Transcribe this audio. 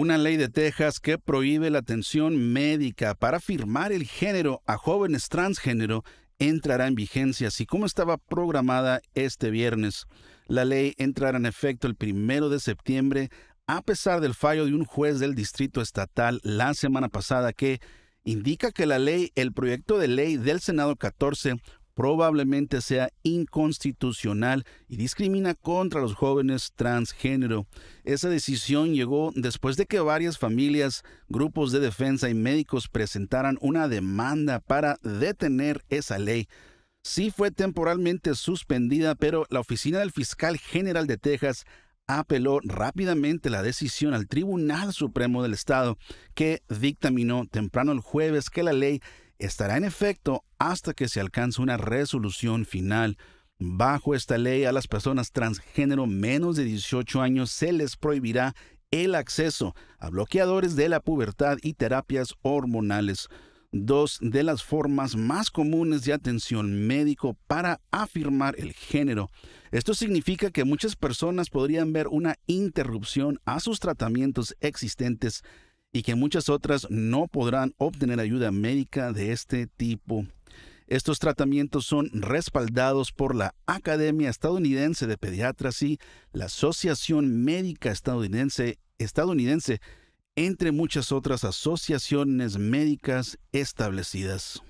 una ley de Texas que prohíbe la atención médica para firmar el género a jóvenes transgénero entrará en vigencia, así como estaba programada este viernes. La ley entrará en efecto el primero de septiembre, a pesar del fallo de un juez del Distrito Estatal la semana pasada que indica que la ley, el proyecto de ley del Senado 14, probablemente sea inconstitucional y discrimina contra los jóvenes transgénero. Esa decisión llegó después de que varias familias, grupos de defensa y médicos presentaran una demanda para detener esa ley. Sí fue temporalmente suspendida, pero la oficina del fiscal general de Texas apeló rápidamente la decisión al Tribunal Supremo del Estado, que dictaminó temprano el jueves que la ley estará en efecto hasta que se alcance una resolución final. Bajo esta ley a las personas transgénero menos de 18 años se les prohibirá el acceso a bloqueadores de la pubertad y terapias hormonales, dos de las formas más comunes de atención médico para afirmar el género. Esto significa que muchas personas podrían ver una interrupción a sus tratamientos existentes y que muchas otras no podrán obtener ayuda médica de este tipo. Estos tratamientos son respaldados por la Academia Estadounidense de Pediatras y la Asociación Médica Estadounidense, estadounidense entre muchas otras asociaciones médicas establecidas.